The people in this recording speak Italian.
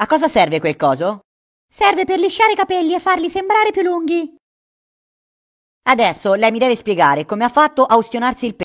A cosa serve quel coso? Serve per lisciare i capelli e farli sembrare più lunghi. Adesso lei mi deve spiegare come ha fatto a ustionarsi il pe...